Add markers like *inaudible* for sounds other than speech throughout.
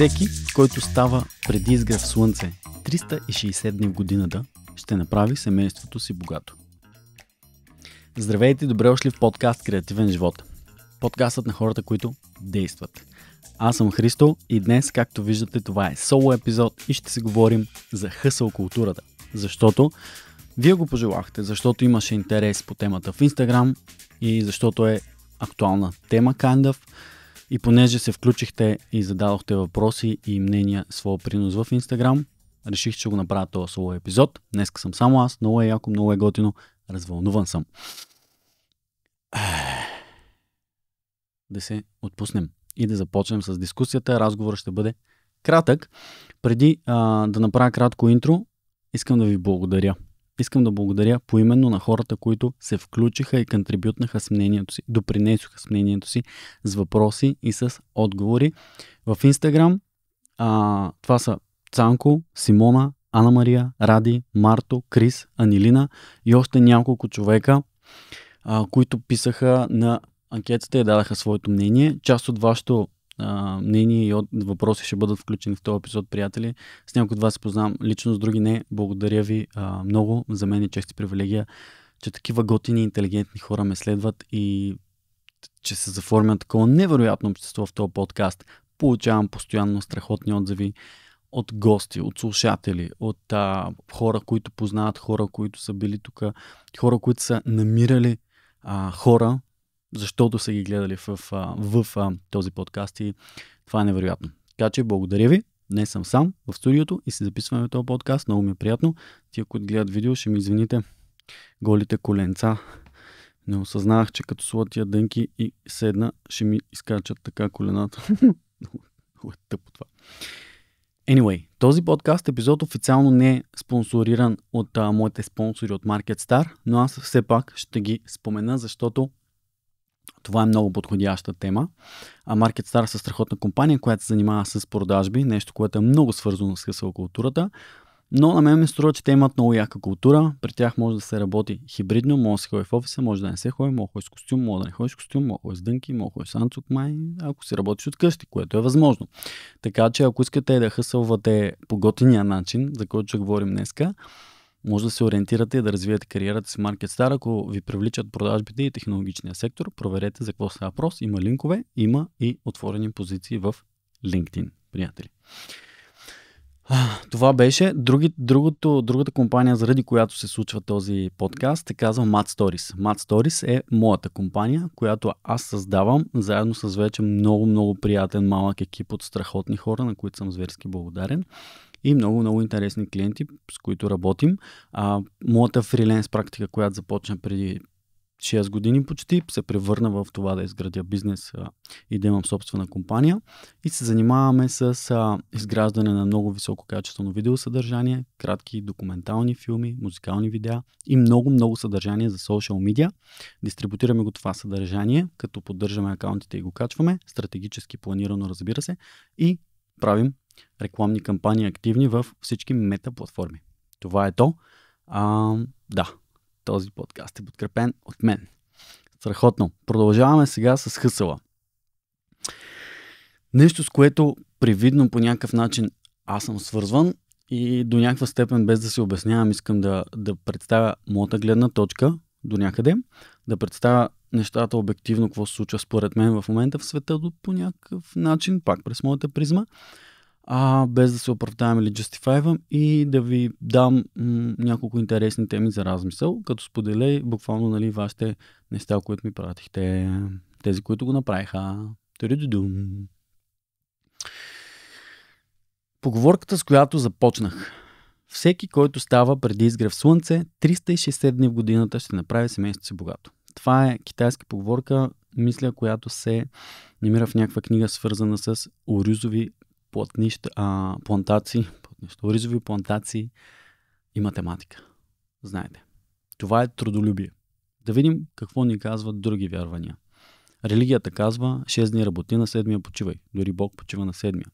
Всеки, който става преди изгрев слънце 360 дни в годината, ще направи семейството си богато. Здравейте и добре дошли в подкаст Креативен живот. Подкастът на хората, които действат. Аз съм Христо и днес, както виждате, това е соло епизод и ще си говорим за хъсъл културата. Защото вие го пожелахте, защото имаше интерес по темата в Инстаграм и защото е актуална тема, kind of. И понеже се включихте и зададохте въпроси и мнения, своя принос в Инстаграм, реших, че го направя този соло епизод. Днеска съм само аз, много е яко, много е готино, развълнуван съм. Да се отпуснем и да започнем с дискусията. Разговорът ще бъде кратък. Преди а, да направя кратко интро, искам да ви благодаря Искам да благодаря поименно на хората, които се включиха и контрибютнаха с мнението си, допринесоха с мнението си с въпроси и с отговори. В Инстаграм това са Цанко, Симона, Ана Мария, Ради, Марто, Крис, Анилина и още няколко човека, а, които писаха на анкетата и дадаха своето мнение. Част от вашето мнения и от въпроси ще бъдат включени в този епизод, приятели. С някои от вас се познавам лично, с други не. Благодаря ви а, много. За мен е чест и привилегия, че такива готини, интелигентни хора ме следват и че се заформя такова невероятно общество в този подкаст. Получавам постоянно страхотни отзиви от гости, от слушатели, от а, хора, които познават, хора, които са били тук, хора, които са намирали а, хора, защото са ги гледали в, в, в този подкаст и това е невероятно. Така че благодаря ви. Днес съм сам в студиото и си записваме този подкаст. Много ми е приятно. Ти ако гледат видео, ще ми извините. Голите коленца. Не осъзнавах, че като слотия дънки и седна, ще ми изкачат така колената. *laughs* Много е тъпо това. Anyway, този подкаст епизод официално не е спонсориран от а, моите спонсори от MarketStar, но аз все пак ще ги спомена, защото това е много подходяща тема. А MarketStar са е страхотна компания, която се занимава с продажби, нещо, което е много свързано с хъсъл културата. Но на мен ми струва, че те имат много яка култура. При тях може да се работи хибридно, може да се ходи в офиса, може да не се ходи, може да ходи с костюм, може да не ходиш с костюм, може да ходи с дънки, може да ходи с анцук, май, ако си работиш от къщи, което е възможно. Така че ако искате да хъсълвате по готиния начин, за който ще говорим днеска, може да се ориентирате и да развиете кариерата си Market Star, ако ви привличат продажбите и технологичния сектор. Проверете за какво става въпрос. Има линкове, има и отворени позиции в LinkedIn, приятели. Това беше. Други, другото, другата компания, заради която се случва този подкаст, е казва Mad Stories. Mad Stories е моята компания, която аз създавам заедно с вече много-много приятен малък екип от страхотни хора, на които съм зверски благодарен и много, много интересни клиенти, с които работим. А, моята фриленс практика, която започна преди 6 години почти, се превърна в това да изградя бизнес а, и да имам собствена компания. И се занимаваме с а, изграждане на много високо качествено видеосъдържание, кратки документални филми, музикални видеа и много, много съдържание за социал медиа. Дистрибутираме го това съдържание, като поддържаме акаунтите и го качваме, стратегически планирано, разбира се, и правим рекламни кампании активни в всички мета платформи. Това е то. А, да, този подкаст е подкрепен от мен. Страхотно. Продължаваме сега с хъсъла. Нещо, с което привидно по някакъв начин аз съм свързван и до някаква степен, без да се обяснявам, искам да, да представя моята гледна точка до някъде, да представя нещата обективно, какво се случва според мен в момента в света до, по някакъв начин, пак през моята призма а, без да се оправдавам или джастифайвам и да ви дам м- няколко интересни теми за размисъл, като споделя буквално нали, вашите неща, които ми пратихте, тези, които го направиха. ту Поговорката, с която започнах. Всеки, който става преди изгрев слънце, 360 дни в годината ще направи семейството си богато. Това е китайска поговорка, мисля, която се намира в някаква книга, свързана с Оризови платнища, а, плантации, платнища, оризови плантации и математика. Знаете. Това е трудолюбие. Да видим какво ни казват други вярвания. Религията казва 6 дни работи, на седмия почивай. Дори Бог почива на седмия.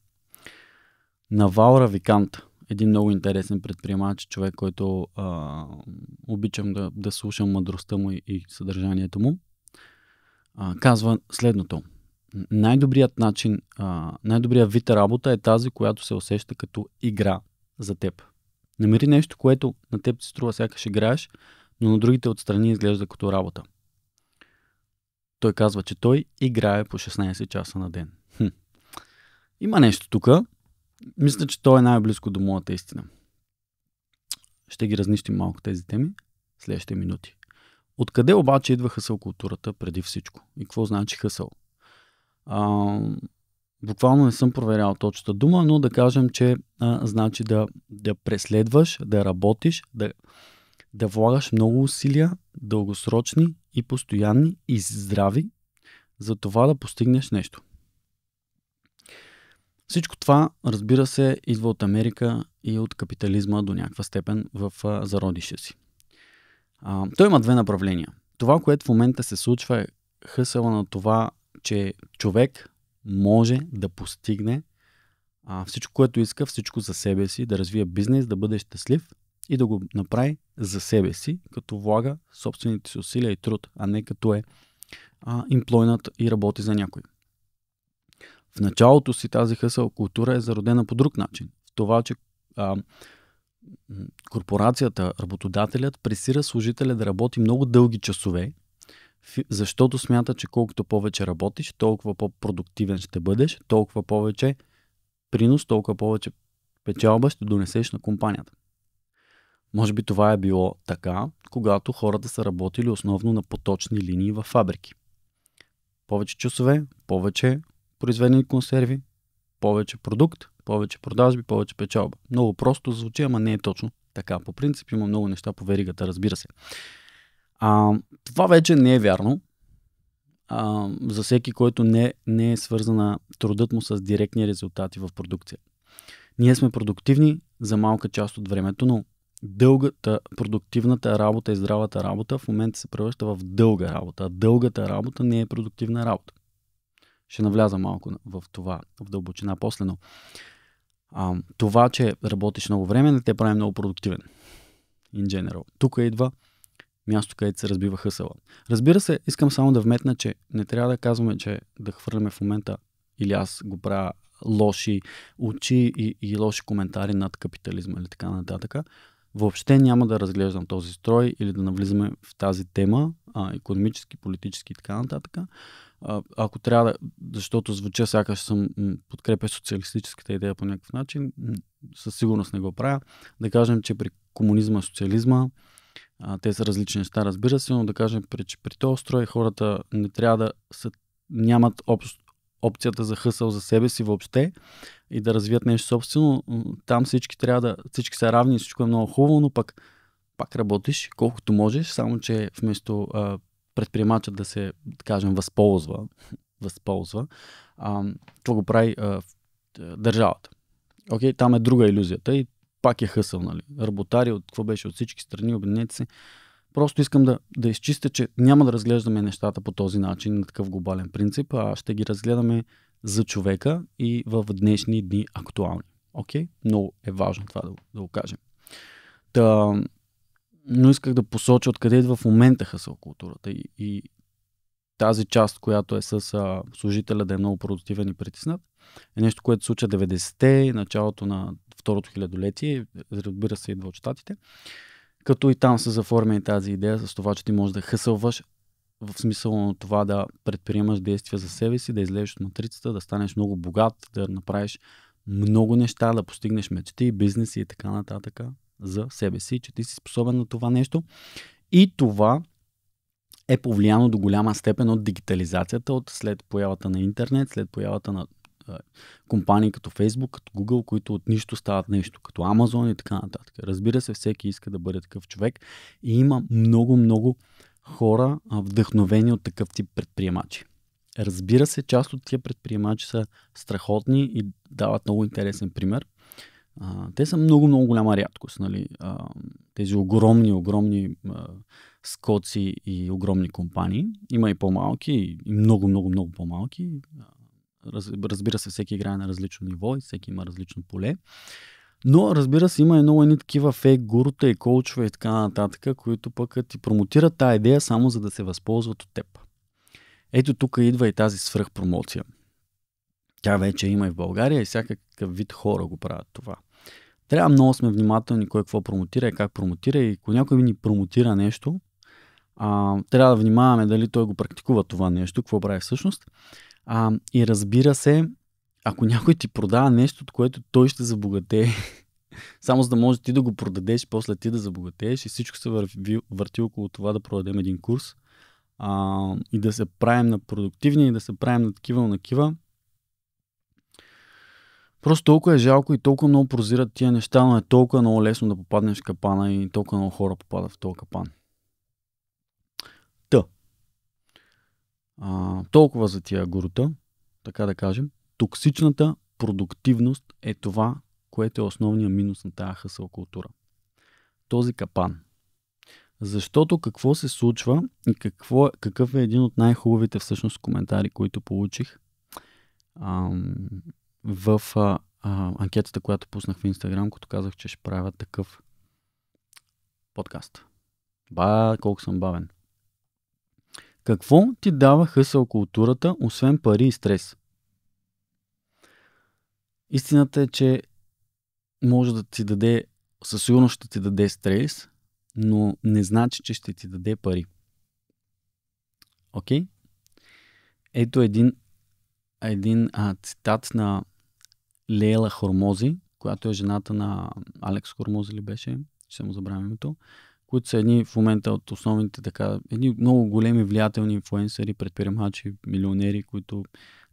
Навал Равикант, един много интересен предприемач, човек, който а, обичам да, да слушам мъдростта му и, и съдържанието му, а, казва следното – най-добрият начин, а, най-добрият вид работа е тази, която се усеща като игра за теб. Намери нещо, което на теб се струва сякаш играеш, но на другите отстрани изглежда като работа. Той казва, че той играе по 16 часа на ден. Хм. Има нещо тук. Мисля, че той е най-близко до моята истина. Ще ги разнищим малко тези теми следващите минути. Откъде обаче идва хъсъл културата преди всичко? И какво значи хъсъл? А, буквално не съм проверял точната дума, но да кажем, че а, значи да, да преследваш, да работиш, да, да влагаш много усилия, дългосрочни и постоянни и здрави, за това да постигнеш нещо. Всичко това, разбира се, идва от Америка и от капитализма до някаква степен в зародища си. А, той има две направления. Това, което в момента се случва е хъсъла на това че човек може да постигне а, всичко, което иска, всичко за себе си, да развие бизнес, да бъде щастлив и да го направи за себе си, като влага собствените си усилия и труд, а не като е имплойнат и работи за някой. В началото си тази хъсъл култура е зародена по друг начин. В това, че а, корпорацията, работодателят пресира служителя да работи много дълги часове, защото смята, че колкото повече работиш, толкова по-продуктивен ще бъдеш, толкова повече принос, толкова повече печалба ще донесеш на компанията. Може би това е било така, когато хората са работили основно на поточни линии във фабрики. Повече часове, повече произведени консерви, повече продукт, повече продажби, повече печалба. Много просто звучи, ама не е точно така. По принцип има много неща по веригата, разбира се. А, това вече не е вярно. А, за всеки, който не, не е свързана трудът му с директни резултати в продукция. Ние сме продуктивни за малка част от времето, но дългата, продуктивната работа и здравата работа в момента се превръща в дълга работа. а Дългата работа не е продуктивна работа. Ще навляза малко в това, в дълбочина после, но а, това, че работиш много време, не те прави много продуктивен. In general. Тук идва място, където се разбива хъсъла. Разбира се, искам само да вметна, че не трябва да казваме, че да хвърляме в момента или аз го правя лоши очи и, и лоши коментари над капитализма или така нататък. Въобще няма да разглеждам този строй или да навлизаме в тази тема, а, економически, политически и така нататък. А, ако трябва да, защото звуча сякаш съм подкрепя социалистическата идея по някакъв начин, със сигурност не го правя. Да кажем, че при комунизма, социализма, а, те са различни неща, разбира се, но да кажем, при, че при този строй хората не трябва да са, нямат оп, опцията за хъсъл за себе си въобще и да развият нещо собствено. Там всички трябва да, всички са равни, всичко е много хубаво, но пък пак работиш колкото можеш, само че вместо а, предприемачът да се, да кажем, възползва, *laughs* възползва, а, това го прави а, държавата. Окей, okay, там е друга иллюзията и пак е хъсъл, нали? Работари от какво беше от всички страни, обединете се. Просто искам да, да изчистя, че няма да разглеждаме нещата по този начин, на такъв глобален принцип, а ще ги разгледаме за човека и в днешни дни актуални. Окей? Okay? Много е важно това да, да го кажем. Та, но исках да посоча откъде идва в момента хъсъл културата и, и, тази част, която е с а, служителя да е много продуктивен и притиснат, е нещо, което се случва 90-те, началото на второто хилядолетие, разбира се, идва от щатите. Като и там се заформя и тази идея с това, че ти можеш да хъсълваш в смисъл на това да предприемаш действия за себе си, да излезеш от матрицата, да станеш много богат, да направиш много неща, да постигнеш мечти, бизнеси и така нататък за себе си, че ти си способен на това нещо. И това е повлияно до голяма степен от дигитализацията, от след появата на интернет, след появата на компании като Facebook, като Google, които от нищо стават нещо, като Amazon и така нататък. Разбира се, всеки иска да бъде такъв човек и има много, много хора вдъхновени от такъв тип предприемачи. Разбира се, част от тия предприемачи са страхотни и дават много интересен пример. те са много, много голяма рядкост. Нали? тези огромни, огромни скоци и огромни компании. Има и по-малки, и много, много, много по-малки. Разбира се, всеки играе на различно ниво и всеки има различно поле. Но, разбира се, има и много едни такива фейк гурута и коучове и така нататък, които пък ти промотират тази идея само за да се възползват от теб. Ето тук идва и тази свръхпромоция. Тя вече има и в България и всякакъв вид хора го правят това. Трябва много сме внимателни кой какво промотира и как промотира и ако някой ни промотира нещо, а, трябва да внимаваме дали той го практикува това нещо, какво прави всъщност. А, и разбира се, ако някой ти продава нещо, от което той ще забогатее, *laughs* само за да може ти да го продадеш, после ти да забогатееш и всичко се върви, върти около това да продадем един курс а, и да се правим на продуктивни и да се правим на такива, на кива. Просто толкова е жалко и толкова много прозират тия неща, но е толкова много лесно да попаднеш в капана и толкова много хора попадат в този капан. А, толкова за тия гурута, така да кажем. Токсичната продуктивност е това, което е основният минус на тази хъсъл култура. Този капан. Защото какво се случва и какво, е, какъв е един от най-хубавите всъщност коментари, които получих ам, в а, а, анкетата, която пуснах в Инстаграм, като казах, че ще правя такъв подкаст. Ба, колко съм бавен. Какво ти дава хъсъл културата, освен пари и стрес? Истината е, че може да ти даде, със сигурност ще ти даде стрес, но не значи, че ще ти даде пари. Окей? Okay? Ето един, един а, цитат на Лейла Хормози, която е жената на Алекс Хормози ли беше, ще му забравя името, които са едни в момента от основните така, едни много големи влиятелни инфуенсери, предприемачи, милионери, които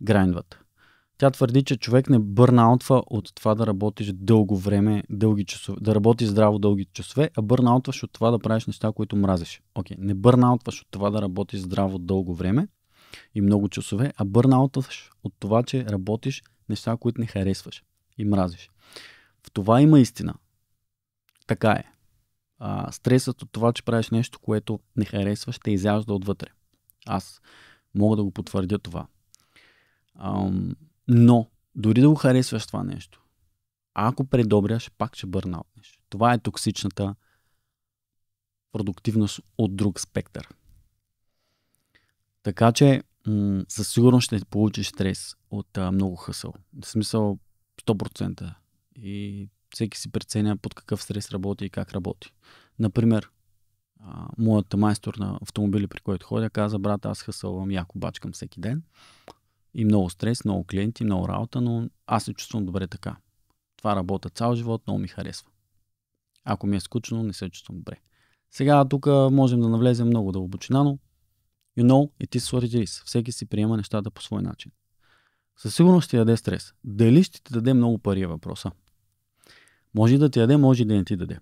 грайндват. Тя твърди, че човек не бърнаутва от това да работиш дълго време, дълги часове, да работиш здраво дълги часове, а бърнаутваш от това да правиш неща, които мразиш. Окей, okay. не бърнаутваш от това да работиш здраво дълго време и много часове, а бърнаутваш от това, че работиш неща, които не харесваш и мразиш. В това има истина. Така е а, стресът от това, че правиш нещо, което не харесваш, те изяжда отвътре. Аз мога да го потвърдя това. Ам, но, дори да го харесваш това нещо, ако предобряш, пак ще бърнаутнеш. Това е токсичната продуктивност от друг спектър. Така че м- със сигурност ще получиш стрес от а, много хъсъл. В смисъл 100%. И всеки си преценя под какъв стрес работи и как работи. Например, а, моят майстор на автомобили, при който ходя, каза, брат, аз хъсълвам яко бачкам всеки ден. И много стрес, много клиенти, много работа, но аз се чувствам добре така. Това работа цял живот, много ми харесва. Ако ми е скучно, не се чувствам добре. Сега тук можем да навлезем много дълбочина, но you know, it is what it is. Всеки си приема нещата по свой начин. Със сигурност ще даде стрес. Дали ще ти даде много пари е въпроса. Може да ти даде, може да не ти даде.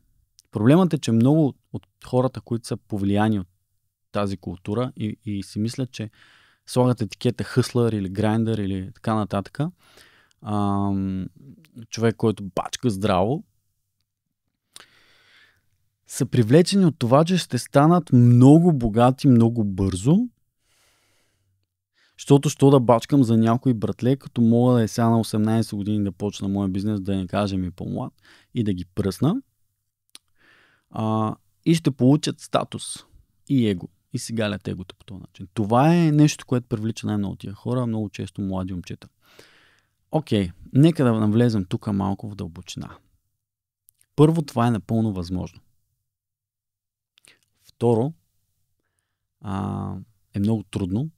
Проблемът е, че много от хората, които са повлияни от тази култура и, и си мислят, че слагат етикета хъслър или грайндър или така нататък, ам, човек, който бачка здраво, са привлечени от това, че ще станат много богати много бързо защото що да бачкам за някой братле, като мога да е сега на 18 години да почна моя бизнес, да не кажем и е по-млад, и да ги пръсна. А, и ще получат статус и его. И сега лят егото по този начин. Това е нещо, което привлича най-много тия хора, много често млади момчета. Окей, okay, нека да навлезем тук малко в дълбочина. Първо, това е напълно възможно. Второ, а, е много трудно,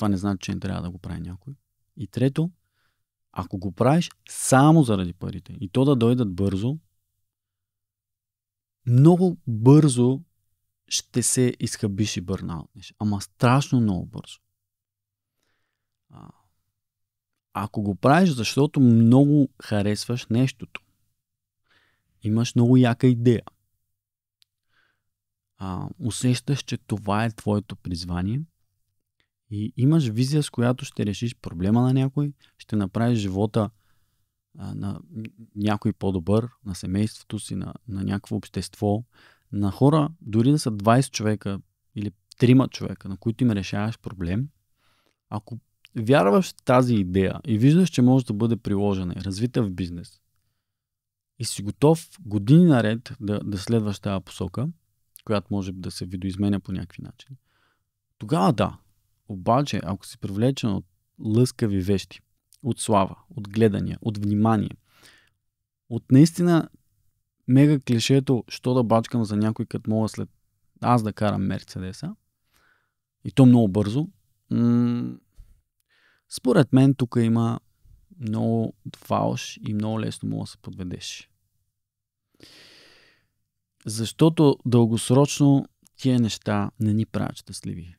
това не значи, че не трябва да го прави някой. И трето, ако го правиш само заради парите и то да дойдат бързо, много бързо ще се изхъбиш и бърнаутнеш. Ама страшно много бързо. А, ако го правиш, защото много харесваш нещото, имаш много яка идея, а, усещаш, че това е твоето призвание и имаш визия, с която ще решиш проблема на някой, ще направиш живота а, на някой по-добър, на семейството си, на, на някакво общество, на хора, дори да са 20 човека или 3 човека, на които им решаваш проблем, ако вярваш в тази идея и виждаш, че може да бъде приложена и развита в бизнес, и си готов години наред да, да следваш тази посока, която може да се видоизменя по някакви начини, тогава да, обаче, ако си привлечен от лъскави вещи, от слава, от гледания, от внимание, от наистина мега клишето, що да бачкам за някой, като мога след аз да карам Мерцедеса, и то много бързо, м- според мен тук има много фалш и много лесно мога да се подведеш. Защото дългосрочно тия неща не ни правят щастливи.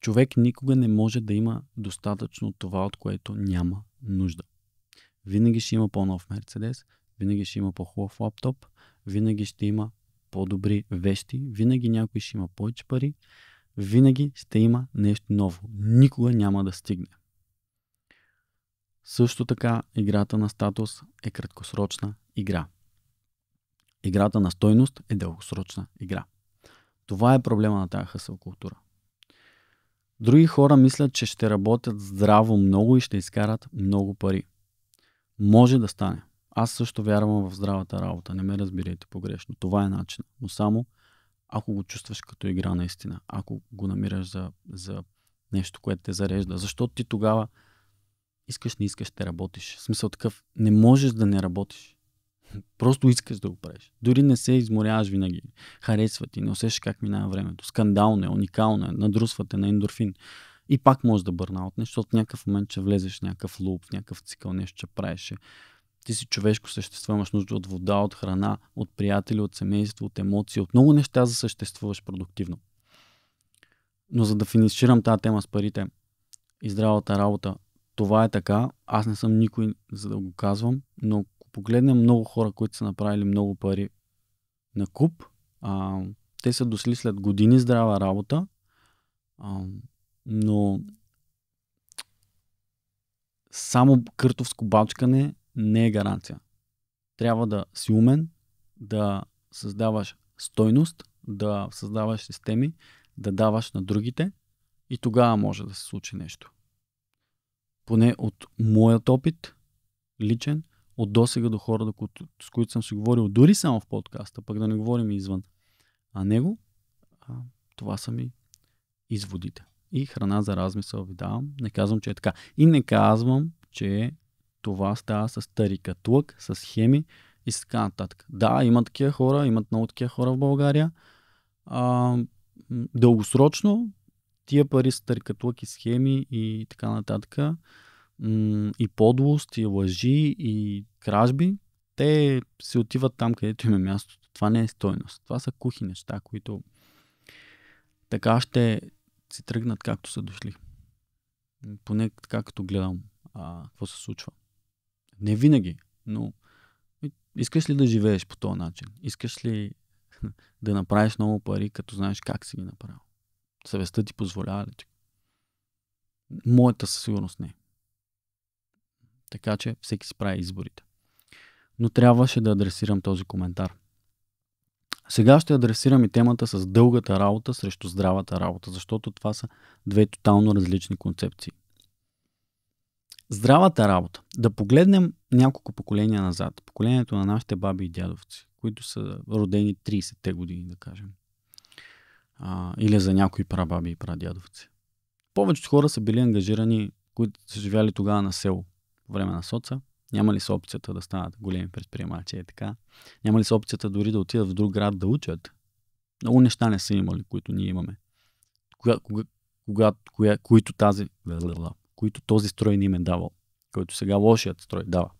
Човек никога не може да има достатъчно това, от което няма нужда. Винаги ще има по-нов Мерцедес, винаги ще има по-хубав лаптоп, винаги ще има по-добри вещи, винаги някой ще има повече пари, винаги ще има нещо ново. Никога няма да стигне. Също така, играта на статус е краткосрочна игра. Играта на стойност е дългосрочна игра. Това е проблема на тази хъсъл култура. Други хора мислят, че ще работят здраво много и ще изкарат много пари. Може да стане. Аз също вярвам в здравата работа. Не ме разбирайте погрешно. Това е начин. Но само ако го чувстваш като игра наистина. Ако го намираш за, за нещо, което те зарежда. Защото ти тогава искаш, не искаш, ще работиш. В смисъл такъв, не можеш да не работиш. Просто искаш да го правиш. Дори не се изморяваш винаги. Харесва ти, не усещаш как минава времето. Скандално е, уникално е, надрусвате на ендорфин. И пак може да бърна от нещо, защото в някакъв момент ще влезеш в някакъв луп, в някакъв цикъл, нещо ще правиш. Ти си човешко същество, имаш нужда от вода, от храна, от приятели, от семейство, от емоции, от много неща за съществуваш продуктивно. Но за да финиширам тази тема с парите и здравата работа, това е така. Аз не съм никой, за да го казвам, но погледнем много хора, които са направили много пари на куп, а, те са дошли след години здрава работа, а, но само къртовско бачкане не е гаранция. Трябва да си умен, да създаваш стойност, да създаваш системи, да даваш на другите и тогава може да се случи нещо. Поне от моят опит, личен, от досега до хората, с които съм си говорил, дори само в подкаста, пък да не говорим извън а него, а, това са ми изводите. И храна за размисъл ви давам. Не казвам, че е така. И не казвам, че това става с тарикатлък, с схеми и с така нататък. Да, има такива хора, имат много такива хора в България. А, дългосрочно тия пари с тарикатлък и схеми и така нататък и подлост, и лъжи, и кражби, те се отиват там, където има е мястото. Това не е стойност. Това са кухи неща, които така ще си тръгнат както са дошли. Поне така като гледам а, какво се случва. Не винаги, но искаш ли да живееш по този начин? Искаш ли *laughs* да направиш много пари, като знаеш как си ги направил? Съвестта ти позволява ли ти? Моята със сигурност не. Така че всеки си прави изборите. Но трябваше да адресирам този коментар. Сега ще адресирам и темата с дългата работа срещу здравата работа, защото това са две тотално различни концепции. Здравата работа. Да погледнем няколко поколения назад. Поколението на нашите баби и дядовци, които са родени 30-те години, да кажем. А, или за някои прабаби и прадядовци. Повечето хора са били ангажирани, които са живяли тогава на село време на соца, няма ли са опцията да станат големи предприемачи и така? Няма ли са опцията дори да отидат в друг град да учат? Много неща не са имали, които ние имаме. Кога, кога, кога, кога, които, тази, които този строй не им е давал, който сега лошият строй дава.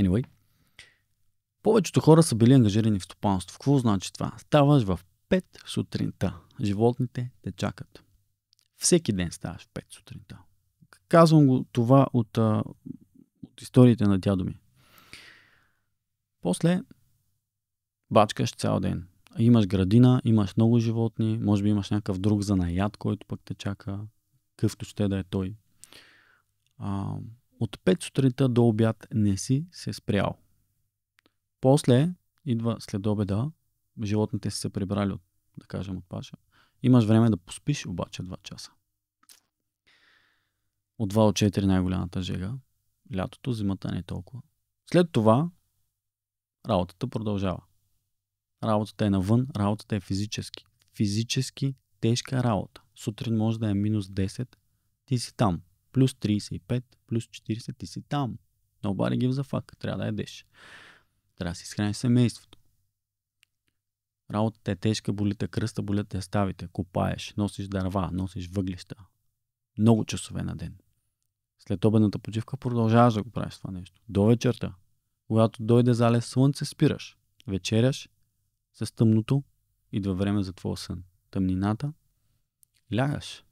Anyway, повечето хора са били ангажирани в стопанство. Какво значи това? Ставаш в 5 сутринта. Животните те чакат. Всеки ден ставаш в 5 сутринта. Казвам го това от, а, от историите на дядо ми. После бачкаш цял ден. Имаш градина, имаш много животни, може би имаш някакъв друг занаят, който пък те чака, къвто ще да е той. А, от 5 сутринта до обяд не си се спрял. После идва след обеда, животните си се прибрали, от, да кажем, от паша. Имаш време да поспиш обаче 2 часа. От 2 от 4 най-голямата жега. Лятото, зимата не е толкова. След това работата продължава. Работата е навън, работата е физически. Физически тежка работа. Сутрин може да е минус 10, ти си там. Плюс 35, плюс 40, ти си там. бари ги за fuck. Трябва да ядеш. Трябва да си изхраниш семейството. Работата е тежка, болите кръста, болят ставите, копаеш, носиш дърва, носиш въглища. Много часове на ден. След обедната почивка продължаваш да го правиш това нещо. До вечерта. Когато дойде залез слънце, спираш. Вечеряш с тъмното, идва време за твоя сън. Тъмнината, лягаш.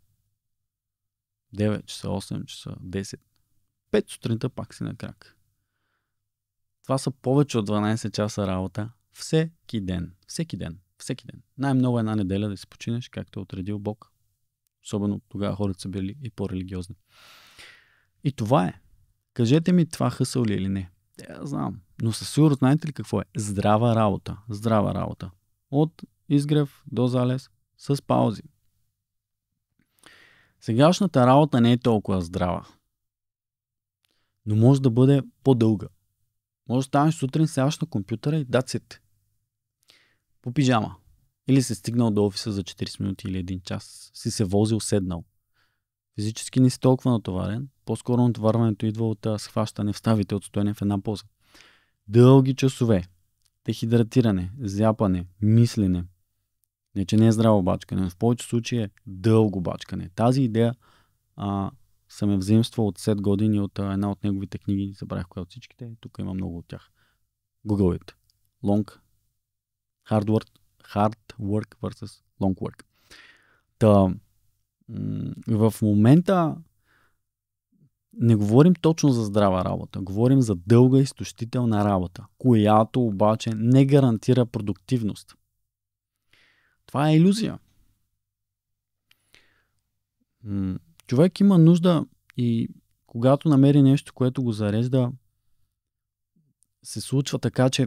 9 часа, 8 часа, 10. 5 сутринта пак си на крак. Това са повече от 12 часа работа всеки ден. Всеки ден. Всеки ден. Най-много една неделя да си починеш, както е отредил Бог. Особено тогава хората са били и по-религиозни. И това е. Кажете ми това хъсъл ли е или не. Я е, знам. Но със сигурност знаете ли какво е? Здрава работа. Здрава работа. От изгрев до залез с паузи. Сегашната работа не е толкова здрава. Но може да бъде по-дълга. Може да станеш сутрин, сядаш на компютъра и дацет. По пижама. Или се стигнал до офиса за 40 минути или 1 час. Си се возил, седнал. Физически не си толкова натоварен, по-скоро натоварването идва от схващане в ставите от стоене в една поза. Дълги часове, дехидратиране, зяпане, мислене. Не, че не е здраво бачкане, но в повече случаи е дълго бачкане. Тази идея а, съм е взаимствал от 7 години от а, една от неговите книги, забравих коя от всичките, тук има много от тях. Google it. Long hard work, hard work versus long work. Та, в момента не говорим точно за здрава работа, говорим за дълга изтощителна работа, която обаче не гарантира продуктивност. Това е иллюзия. Човек има нужда и когато намери нещо, което го зарежда, се случва така, че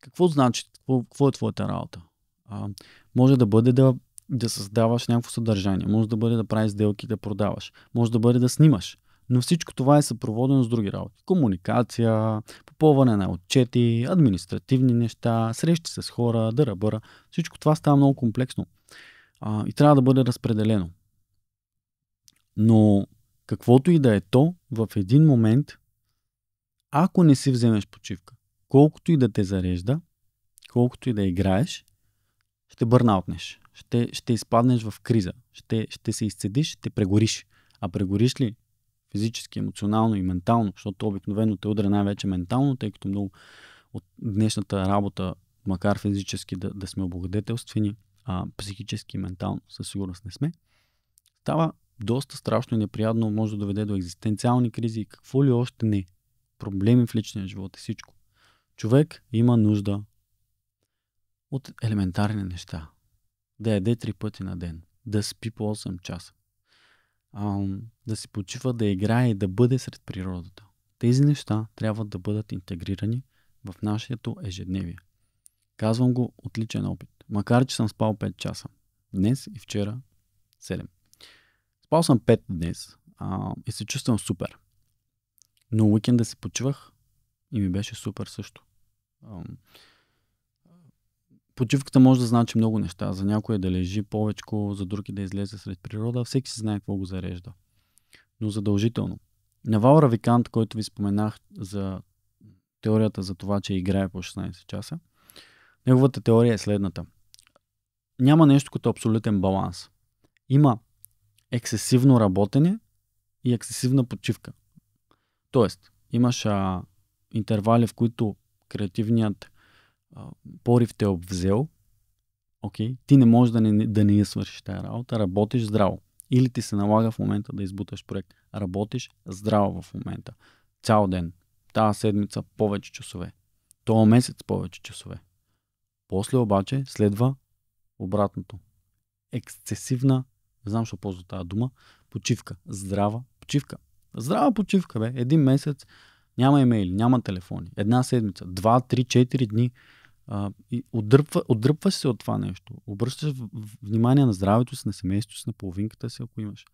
какво значи, какво, какво е твоята работа? А, може да бъде да, да създаваш някакво съдържание, може да бъде да правиш сделки, да продаваш, може да бъде да снимаш, но всичко това е съпроводено с други работи. Комуникация, попълване на отчети, административни неща, срещи с хора, дъръбъра. Всичко това става много комплексно. А, и трябва да бъде разпределено. Но каквото и да е то, в един момент, ако не си вземеш почивка, колкото и да те зарежда, колкото и да играеш, ще бърнаутнеш, ще, ще изпаднеш в криза, ще, ще се изцедиш, ще прегориш. А прегориш ли физически, емоционално и ментално, защото обикновено те удря най-вече ментално, тъй като много от днешната работа, макар физически да, да сме облагодетелствени, а психически и ментално със сигурност не сме, става доста страшно и неприятно, може да доведе до екзистенциални кризи и какво ли още не. Проблеми в личния живот и всичко. Човек има нужда от елементарни неща. Да яде три пъти на ден, да спи по 8 часа, а, да си почива, да играе и да бъде сред природата. Тези неща трябва да бъдат интегрирани в нашето ежедневие. Казвам го от личен опит. Макар, че съм спал 5 часа. Днес и вчера 7. Спал съм 5 днес а, и се чувствам супер. Но уикенда си почивах и ми беше супер също. А, почивката може да значи много неща. За някой е да лежи повече, за други да излезе сред природа. Всеки си знае какво го зарежда. Но задължително. Навал Равикант, който ви споменах за теорията за това, че играе по 16 часа, неговата теория е следната. Няма нещо като абсолютен баланс. Има ексесивно работене и ексесивна почивка. Тоест, имаш а, интервали, в които креативният порив те е обвзел, окей, okay, ти не можеш да не, да не я свършиш тази работа, работиш здраво. Или ти се налага в момента да избуташ проект. Работиш здраво в момента. Цял ден. Тая седмица повече часове. Тоя месец повече часове. После обаче следва обратното. Ексцесивна, не знам, що ползва тази дума, почивка. Здрава почивка. Здрава почивка, бе. Един месец няма имейли, няма телефони. Една седмица, два, три, четири дни а, и отдръпва, отдръпва се от това нещо. Обръщаш внимание на здравето си, на семейството си, на половинката си, ако имаш.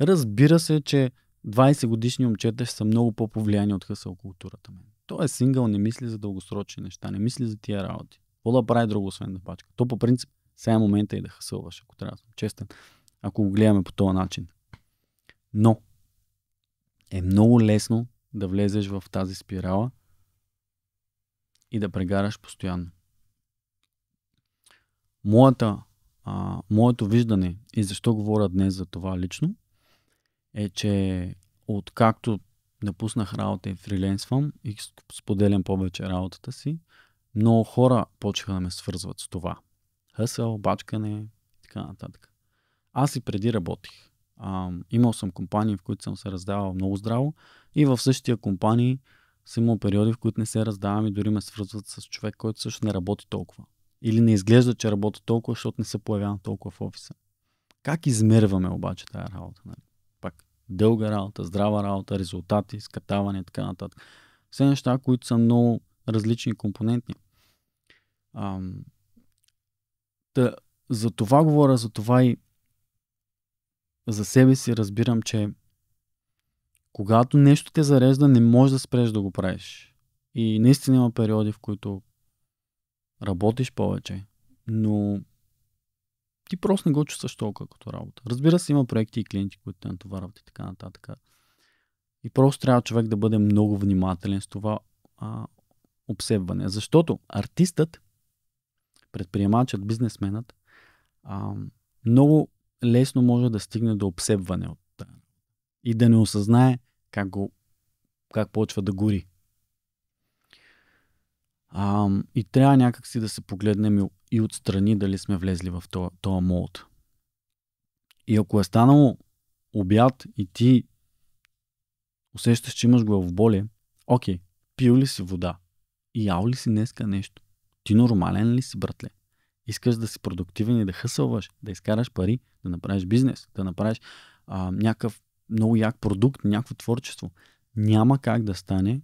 Разбира се, че 20 годишни момчета са много по-повлияни от хъсъл културата. Мен. Той е сингъл, не мисли за дългосрочни неща, не мисли за тия работи. Какво да прави друго, освен да пачка? То по принцип, сега е момента и да хъсълваш, ако трябва да съм честен, ако го гледаме по този начин. Но е много лесно да влезеш в тази спирала – и да прегараш постоянно. Моята, а, моето виждане и защо говоря днес за това лично е, че откакто напуснах работа и фриленсвам и споделям повече работата си, много хора почеха да ме свързват с това. Хъсъл, бачкане и така нататък. Аз и преди работих. А, имал съм компании, в които съм се раздавал много здраво и в същия компании съм имал периоди, в които не се раздавам и дори ме свързват с човек, който също не работи толкова. Или не изглежда, че работи толкова, защото не се появявам толкова в офиса. Как измерваме обаче тази работа? Нали? Пак, дълга работа, здрава работа, резултати, скатаване и така нататък. Все неща, които са много различни компонентни. Ам... Та, за това говоря, за това и за себе си разбирам, че когато нещо те зарежда, не можеш да спреш да го правиш. И наистина има периоди, в които работиш повече, но ти просто не го чувстваш толкова като работа. Разбира се, има проекти и клиенти, които те натоварват и така нататък. И просто трябва човек да бъде много внимателен с това а, обсебване. Защото артистът, предприемачът, бизнесменът, а, много лесно може да стигне до обсебване от и да не осъзнае как, го, как почва да гори. А, и трябва някакси да се погледнем и, отстрани дали сме влезли в този молд. И ако е станало обяд и ти усещаш, че имаш главоболие, окей, пил ли си вода? И ял ли си днеска нещо? Ти нормален ли си, братле? Искаш да си продуктивен и да хъсълваш, да изкараш пари, да направиш бизнес, да направиш а, някакъв много як продукт, някакво творчество. Няма как да стане,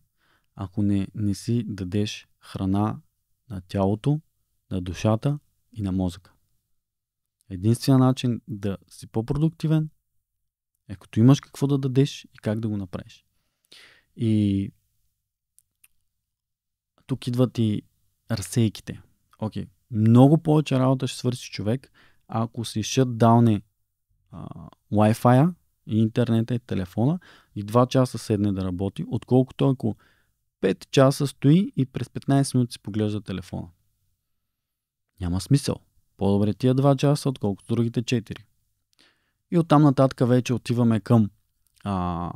ако не, не си дадеш храна на тялото, на душата и на мозъка. Единственият начин да си по-продуктивен е като имаш какво да дадеш и как да го направиш. И тук идват и разсейките. Окей, okay. много повече работа ще свърши човек, ако си дауне Wi-Fi и интернета, и телефона и 2 часа седне да работи, отколкото ако 5 часа стои и през 15 минути си поглежда телефона. Няма смисъл. По-добре тия 2 часа, отколкото другите 4. И оттам нататък вече отиваме към а,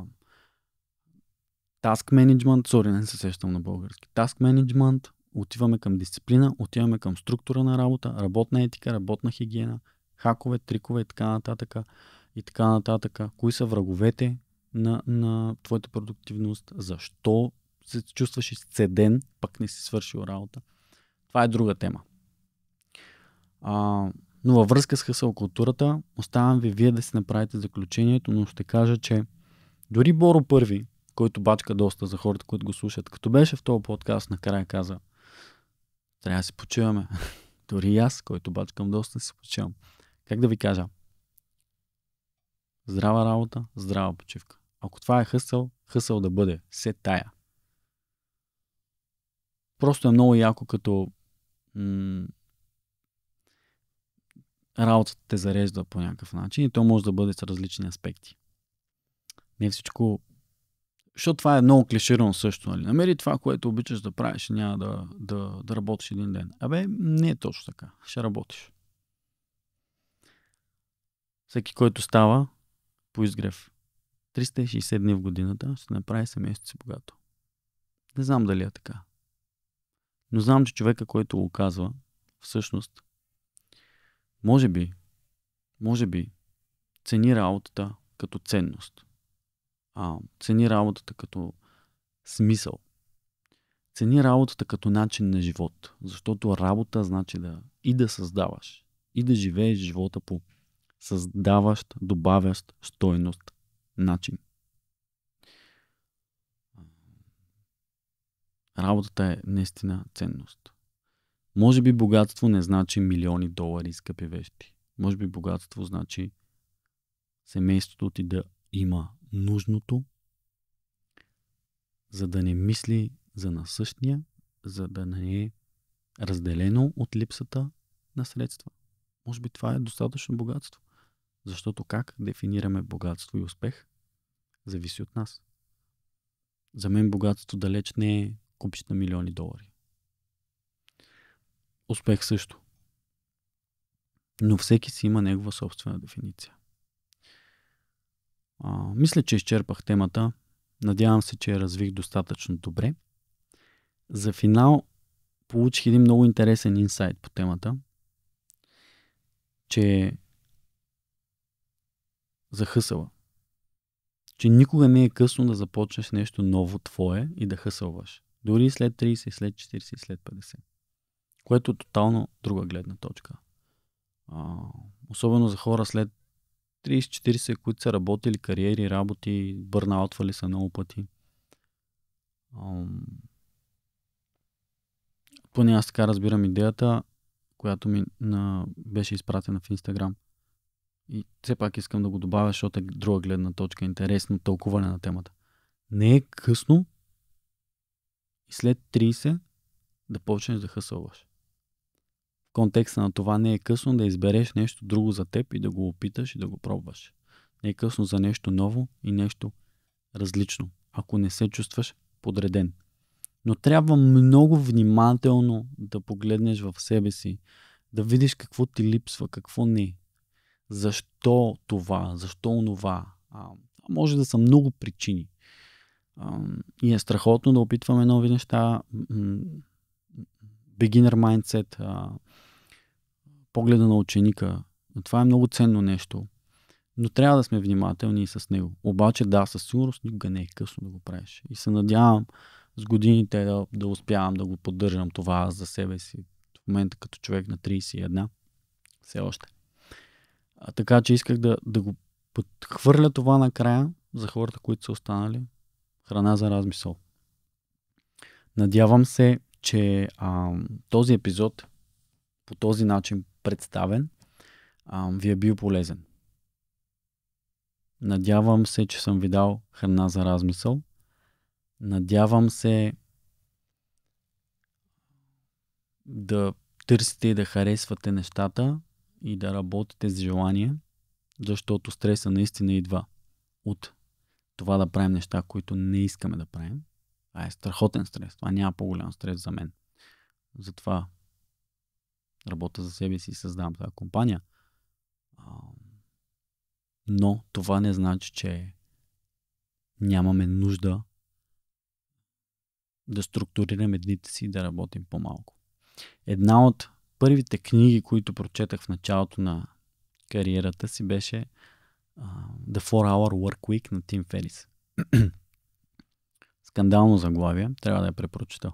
task management, сори, не се сещам на български, task management, отиваме към дисциплина, отиваме към структура на работа, работна етика, работна хигиена, хакове, трикове и така нататък и така нататък. Кои са враговете на, на твоята продуктивност? Защо се чувстваш изцеден, пък не си свършил работа? Това е друга тема. А, но във връзка с хъсъл културата, оставям ви вие да си направите заключението, но ще кажа, че дори Боро Първи, който бачка доста за хората, които го слушат, като беше в този подкаст, накрая каза, трябва да си почиваме. *laughs* дори аз, който бачкам доста, си почивам. Как да ви кажа? Здрава работа, здрава почивка. Ако това е хъсъл, хъсъл да бъде. Се тая. Просто е много яко, като м- работата те зарежда по някакъв начин и то може да бъде с различни аспекти. Не всичко... Защото това е много клиширано също. Нали? Намери това, което обичаш да правиш и няма да, да, да работиш един ден. Абе, не е точно така. Ще работиш. Всеки, който става, по изгрев. 360 дни в годината ще направи семейството си богато. Не знам дали е така. Но знам, че човека, който го казва, всъщност, може би, може би, цени работата като ценност. А, цени работата като смисъл. Цени работата като начин на живот, защото работа значи да и да създаваш, и да живееш живота по създаващ, добавящ стойност начин. Работата е наистина ценност. Може би богатство не значи милиони долари скъпи вещи. Може би богатство значи семейството ти да има нужното, за да не мисли за насъщния, за да не е разделено от липсата на средства. Може би това е достатъчно богатство. Защото как дефинираме богатство и успех зависи от нас. За мен богатство далеч не е купчета милиони долари. Успех също. Но всеки си има негова собствена дефиниция. А, мисля, че изчерпах темата. Надявам се, че я развих достатъчно добре. За финал получих един много интересен инсайт по темата, че за хъсала. Че никога не е късно да започнеш нещо ново твое и да хъсълваш. Дори след 30, след 40, след 50. Което е тотално друга гледна точка. А, особено за хора след 30-40, които са работили кариери, работи, бърнаутвали са много пъти. Поне аз така разбирам идеята, която ми на... беше изпратена в Инстаграм и все пак искам да го добавя, защото е друга гледна точка, интересно тълкуване на темата. Не е късно и след 30 да почнеш да хъсълваш. В контекста на това не е късно да избереш нещо друго за теб и да го опиташ и да го пробваш. Не е късно за нещо ново и нещо различно, ако не се чувстваш подреден. Но трябва много внимателно да погледнеш в себе си, да видиш какво ти липсва, какво не. е защо това, защо онова. А, може да са много причини. А, и е страхотно да опитваме нови неща. Beginner mindset, а, погледа на ученика. Това е много ценно нещо. Но трябва да сме внимателни и с него. Обаче, да, със сигурност никога не е късно да го правиш. И се надявам с годините да, да успявам да го поддържам това за себе си. В момента като човек на 31, все още. А, така че исках да, да го подхвърля това накрая за хората, които са останали. Храна за размисъл. Надявам се, че а, този епизод по този начин представен а, ви е бил полезен. Надявам се, че съм ви дал храна за размисъл. Надявам се да търсите и да харесвате нещата, и да работите с желание, защото стреса наистина идва от това да правим неща, които не искаме да правим. Това е страхотен стрес. Това няма по-голям стрес за мен. Затова работя за себе си и създавам тази компания. Но това не значи, че нямаме нужда да структурираме дните си и да работим по-малко. Една от първите книги, които прочетах в началото на кариерата си, беше uh, The 4-Hour Work Week на Тим Ферис. *clears throat* Скандално заглавие, трябва да я препрочета.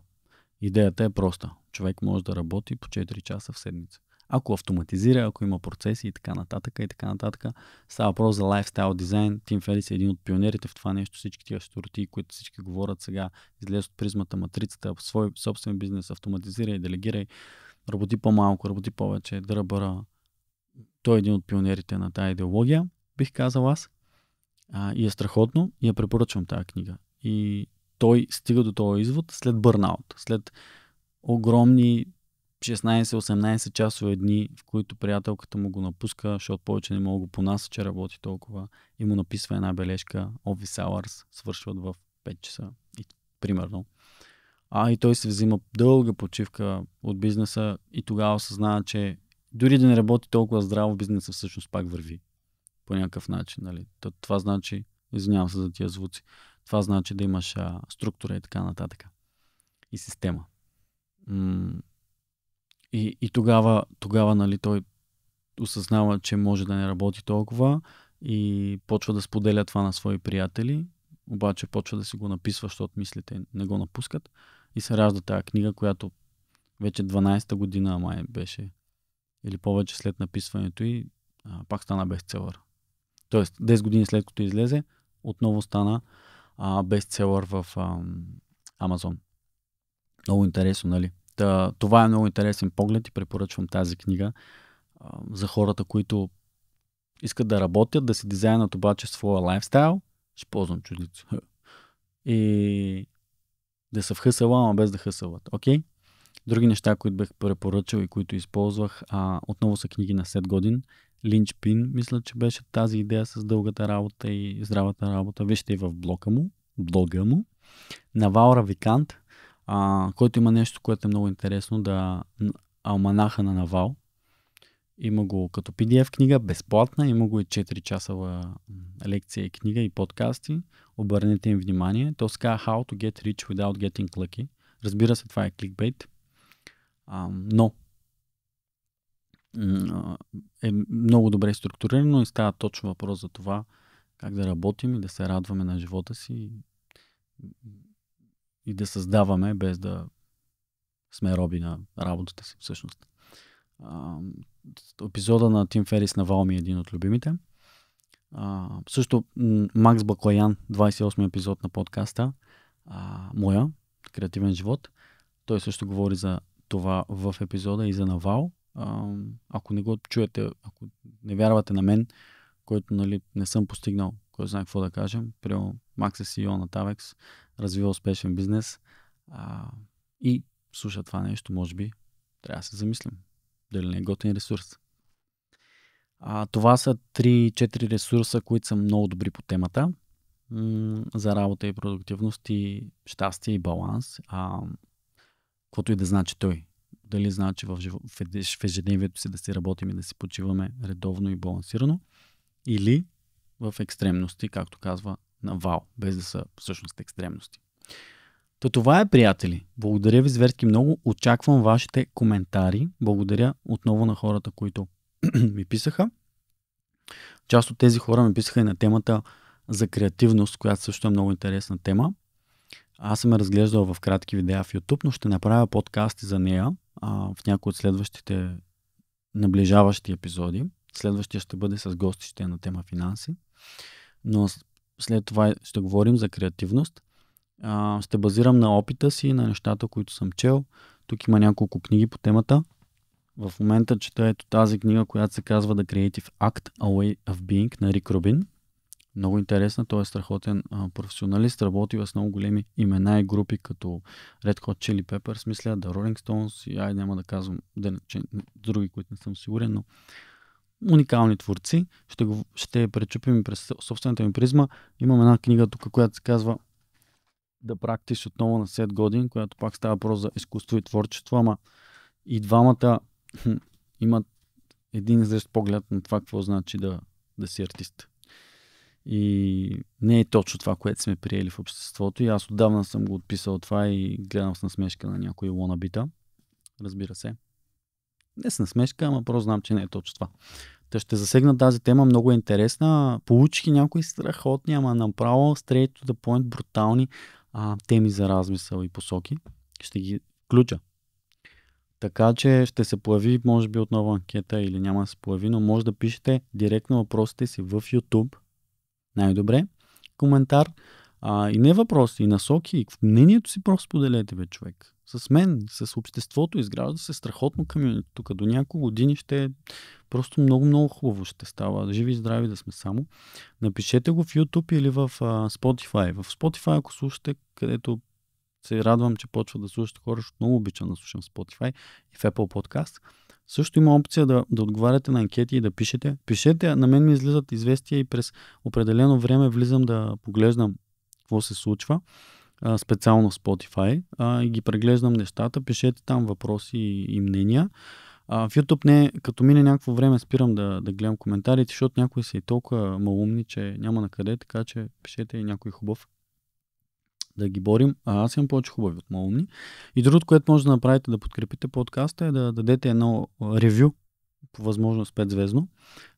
Идеята е проста. Човек може да работи по 4 часа в седмица. Ако автоматизира, ако има процеси и така нататък и така нататък, става въпрос за лайфстайл дизайн. Тим Фелис е един от пионерите в това нещо. Всички тия щурти, които всички говорят сега, излез от призмата, матрицата, в свой собствен бизнес, автоматизирай, делегирай работи по-малко, работи повече, дръбъра. Той е един от пионерите на тази идеология, бих казал аз. А, и е страхотно и я препоръчвам тази книга. И той стига до този извод след бърнаут, след огромни 16-18 часове дни, в които приятелката му го напуска, защото повече не мога го понася, че работи толкова и му написва една бележка Office Hours свършват в 5 часа. И, примерно а и той се взима дълга почивка от бизнеса и тогава осъзнава, че дори да не работи толкова здраво, бизнеса всъщност пак върви по някакъв начин. Нали? Това значи, извинявам се за тия звуци, това значи да имаш а, структура и така нататък. И система. М- и, и тогава, тогава нали, той осъзнава, че може да не работи толкова и почва да споделя това на свои приятели, обаче почва да си го написва, защото мислите не го напускат. И се ражда тази книга, която вече 12-та година май е, беше, или повече след написването и а, пак стана бестселър. Тоест, 10 години след като излезе, отново стана а, бестселър в а, Амазон. Много интересно, нали? Та, това е много интересен поглед и препоръчвам тази книга а, за хората, които искат да работят, да си дизайнат обаче своя лайфстайл. Ще ползвам чуждици. *laughs* И да са в хъсъла, ама без да хъсълват. Окей? Okay? Други неща, които бих препоръчал и които използвах, а, отново са книги на Сет Годин. Линч Пин, мисля, че беше тази идея с дългата работа и здравата работа. Вижте и в блока му, блога му. Навал Равикант, а, който има нещо, което е много интересно, да алманаха на Навал, има го като PDF книга, безплатна, има го и 4 часова лекция и книга и подкасти. Обърнете им внимание. То се How to get rich without getting lucky. Разбира се, това е кликбейт. А, но е много добре структурирано и става точно въпрос за това как да работим и да се радваме на живота си и да създаваме без да сме роби на работата си всъщност епизода на Тим Ферис на Валми е един от любимите. А, също Макс Баклаян, 28 епизод на подкаста, а, моя, Креативен живот. Той също говори за това в епизода и за Навал. А, ако не го чуете, ако не вярвате на мен, който нали, не съм постигнал, кой знае какво да кажем, прямо Макс е CEO на Tavex, развива успешен бизнес а, и слуша това нещо, може би трябва да се замислим. Дали не е готин ресурс? А, това са 3-4 ресурса, които са много добри по темата м- за работа и продуктивност и щастие и баланс. А, каквото и да значи той. Дали значи в, жив... в ежедневието си да си работим и да си почиваме редовно и балансирано, или в екстремности, както казва Навал, без да са всъщност екстремности. То това е, приятели. Благодаря ви зверски много. Очаквам вашите коментари. Благодаря отново на хората, които *clears throat* ми писаха. Част от тези хора ми писаха и на темата за креативност, която също е много интересна тема. Аз съм я разглеждал в кратки видеа в YouTube, но ще направя подкасти за нея а, в някои от следващите наближаващи епизоди. Следващия ще бъде с гости, ще е на тема финанси. Но след това ще говорим за креативност а, ще базирам на опита си, на нещата, които съм чел. Тук има няколко книги по темата. В момента чета ето тази книга, която се казва The Creative Act, A Way of Being на Рик Рубин. Много интересна, той е страхотен а, професионалист, работи с много големи имена и групи, като Red Hot Chili Peppers, мисля, The Rolling Stones и ай, няма да казвам да, че, други, които не съм сигурен, но уникални творци. Ще, го, ще пречупим през собствената ми призма. Имам една книга тук, която се казва да практиш отново на 7 години, която пак става въпрос за изкуство и творчество, ама и двамата имат един изръщ поглед на това какво значи да, да си артист. И не е точно това, което сме приели в обществото. И аз отдавна съм го отписал това и гледам с насмешка на някои лонабита. Разбира се. Не с насмешка, ама просто знам, че не е точно това. Та ще засегна тази тема, много е интересна. Получих някои страхотни, ама направо straight to the point, брутални а, теми за размисъл и посоки. Ще ги включа. Така че ще се появи, може би, отново анкета или няма да се появи, но може да пишете директно въпросите си в YouTube. Най-добре. Коментар. А, и не въпроси, и насоки, и мнението си просто поделете, бе, човек с мен, с обществото. Изгражда се страхотно комьюнити. Тук до няколко години ще е просто много-много хубаво ще става. Живи и здрави да сме само. Напишете го в YouTube или в а, Spotify. В Spotify, ако слушате, където се радвам, че почва да слушате хора, защото много обичам да слушам Spotify и в Apple Podcast. Също има опция да, да отговаряте на анкети и да пишете. Пишете, на мен ми излизат известия и през определено време влизам да поглеждам какво се случва. Специално в Spotify а, и ги преглеждам нещата. Пишете там въпроси и, и мнения. А, в YouTube не, като мине някакво време спирам да, да гледам коментарите, защото някои са и толкова малумни, че няма на къде, така че пишете и някой хубав да ги борим. А аз имам повече хубави от малумни. И другото, което може да направите да подкрепите подкаста е да дадете едно ревю по възможност 5 звездно,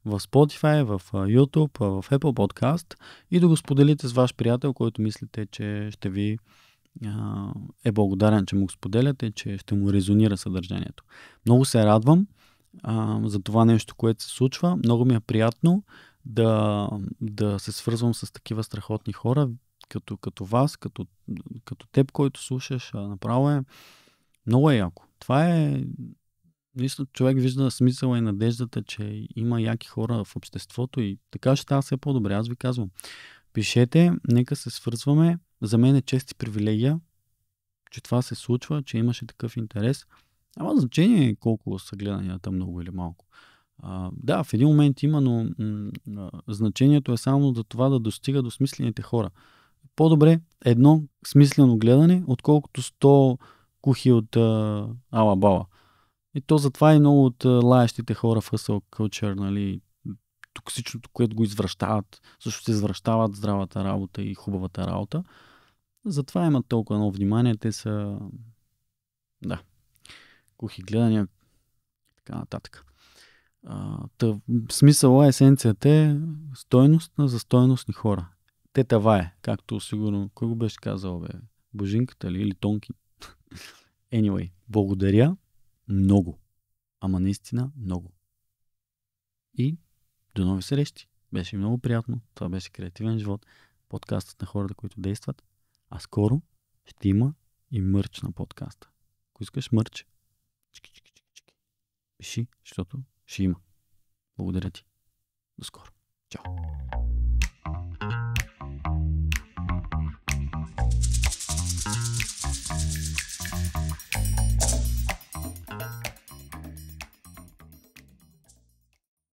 в Spotify, в YouTube, в Apple Podcast и да го споделите с ваш приятел, който мислите, че ще ви е благодарен, че му го споделяте, че ще му резонира съдържанието. Много се радвам а, за това нещо, което се случва. Много ми е приятно да, да се свързвам с такива страхотни хора, като, като вас, като, като теб, който слушаш. Направо е много е яко. Това е Вижда, човек вижда смисъла и надеждата, че има яки хора в обществото и така ще става все по-добре. Аз ви казвам. Пишете, нека се свързваме. За мен е чест и привилегия, че това се случва, че имаше такъв интерес. Ама значение е колко са гледанията, много или малко. А, да, в един момент има, но м- м- значението е само за това да достига до смислените хора. По-добре едно смислено гледане, отколкото 100 кухи от а, ала-бала. И то затова и много от лаящите хора в hustle culture, нали, токсичното, което го извръщават, също се извръщават здравата работа и хубавата работа. Затова имат толкова много внимание. Те са, да, кухи гледания, така нататък. Та, смисъл, есенцията е стойност на застойностни хора. Те тава е, както сигурно, кой го беше казал, бе? Божинката ли или Тонки? *laughs* Anyway, благодаря много. Ама наистина много. И до нови срещи. Беше много приятно. Това беше Креативен живот. Подкастът на хората, които действат. А скоро ще има и мърч на подкаста. Ако искаш мърч, чики, чики, чики, чики. пиши, защото ще има. Благодаря ти. До скоро. Чао.